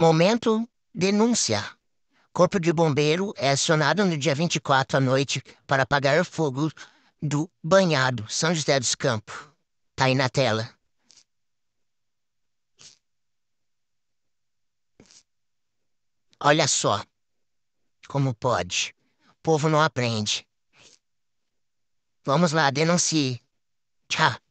Momento denúncia. Corpo de bombeiro é acionado no dia 24 à noite para apagar fogo do banhado São José dos Campos. Tá aí na tela. Olha só. Como pode? O povo não aprende. Vamos lá, denuncie. Tchau.